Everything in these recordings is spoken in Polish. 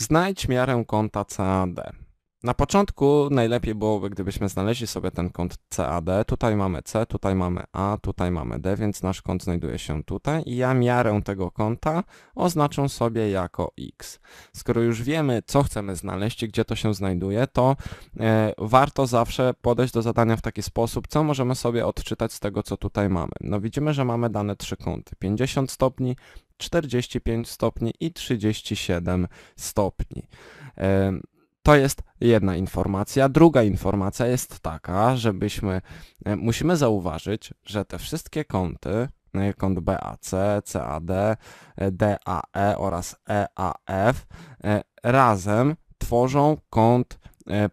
Znajdź miarę kąta CAD. Na początku najlepiej byłoby, gdybyśmy znaleźli sobie ten kąt CAD. Tutaj mamy C, tutaj mamy A, tutaj mamy D, więc nasz kąt znajduje się tutaj i ja miarę tego kąta oznaczę sobie jako X. Skoro już wiemy, co chcemy znaleźć i gdzie to się znajduje, to e, warto zawsze podejść do zadania w taki sposób, co możemy sobie odczytać z tego, co tutaj mamy. No widzimy, że mamy dane trzy kąty. 50 stopni, 45 stopni i 37 stopni. E, to jest jedna informacja. Druga informacja jest taka, żebyśmy e, musimy zauważyć, że te wszystkie kąty, e, kąt BAC, CAD, DAE e oraz EAF razem tworzą kąt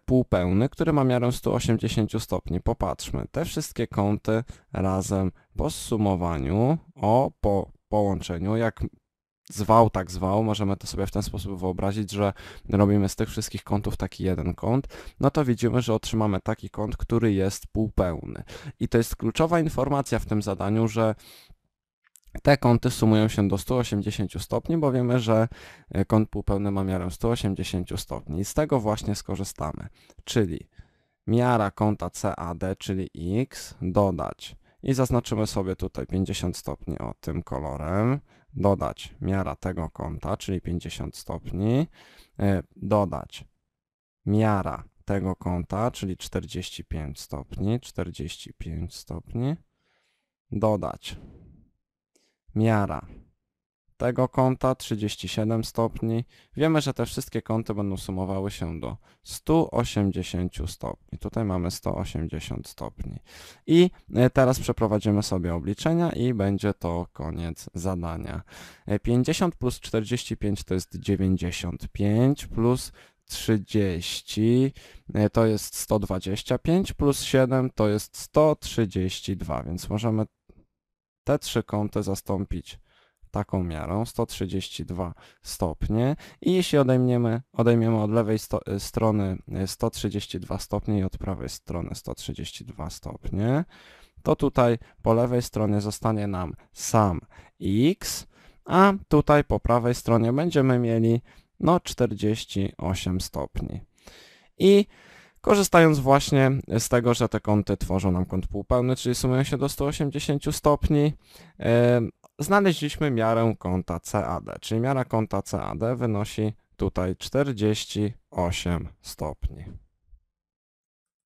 półpełny, który ma miarę 180 stopni. Popatrzmy, te wszystkie kąty razem po zsumowaniu, o po połączeniu, jak zwał tak zwał, możemy to sobie w ten sposób wyobrazić, że robimy z tych wszystkich kątów taki jeden kąt, no to widzimy, że otrzymamy taki kąt, który jest półpełny. I to jest kluczowa informacja w tym zadaniu, że te kąty sumują się do 180 stopni, bo wiemy, że e, kąt półpełny ma miarę 180 stopni i z tego właśnie skorzystamy. Czyli miara kąta CAD, czyli x, dodać i zaznaczymy sobie tutaj 50 stopni o tym kolorem, dodać miara tego kąta, czyli 50 stopni, e, dodać miara tego kąta, czyli 45 stopni, 45 stopni, dodać miara tego kąta 37 stopni. Wiemy, że te wszystkie kąty będą sumowały się do 180 stopni. Tutaj mamy 180 stopni. I e, teraz przeprowadzimy sobie obliczenia i będzie to koniec zadania. 50 e, plus 45 to jest 95 plus 30 e, to jest 125 plus 7 to jest 132, więc możemy te trzy kąty zastąpić taką miarą 132 stopnie i jeśli odejmiemy, odejmiemy od lewej sto, y, strony 132 y, stopnie i od prawej strony 132 stopnie, to tutaj po lewej stronie zostanie nam sam x, a tutaj po prawej stronie będziemy mieli no 48 stopni. I korzystając właśnie z tego, że te kąty tworzą nam kąt półpełny, czyli sumują się do 180 stopni, znaleźliśmy miarę kąta CAD, czyli miara kąta CAD wynosi tutaj 48 stopni.